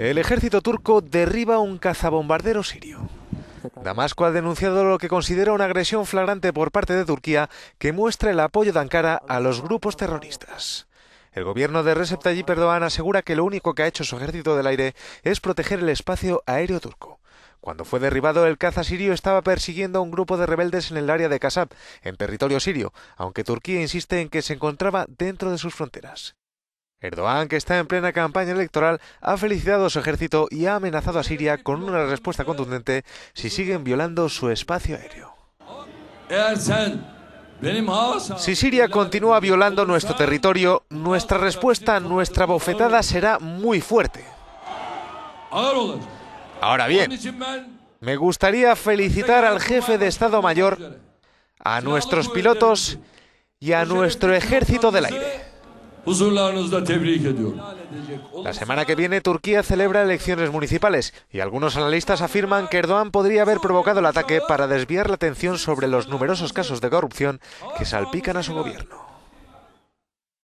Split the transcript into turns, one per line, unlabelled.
El ejército turco derriba un cazabombardero sirio. Damasco ha denunciado lo que considera una agresión flagrante por parte de Turquía que muestra el apoyo de Ankara a los grupos terroristas. El gobierno de Recep Tayyip Erdogan asegura que lo único que ha hecho su ejército del aire es proteger el espacio aéreo turco. Cuando fue derribado, el caza sirio estaba persiguiendo a un grupo de rebeldes en el área de Kasab, en territorio sirio, aunque Turquía insiste en que se encontraba dentro de sus fronteras. Erdogan, que está en plena campaña electoral, ha felicitado a su ejército y ha amenazado a Siria con una respuesta contundente si siguen violando su espacio aéreo. Si Siria continúa violando nuestro territorio, nuestra respuesta, nuestra bofetada será muy fuerte. Ahora bien, me gustaría felicitar al jefe de Estado Mayor, a nuestros pilotos y a nuestro ejército del aire. La semana que viene Turquía celebra elecciones municipales y algunos analistas afirman que Erdogan podría haber provocado el ataque para desviar la atención sobre los numerosos casos de corrupción que salpican a su gobierno.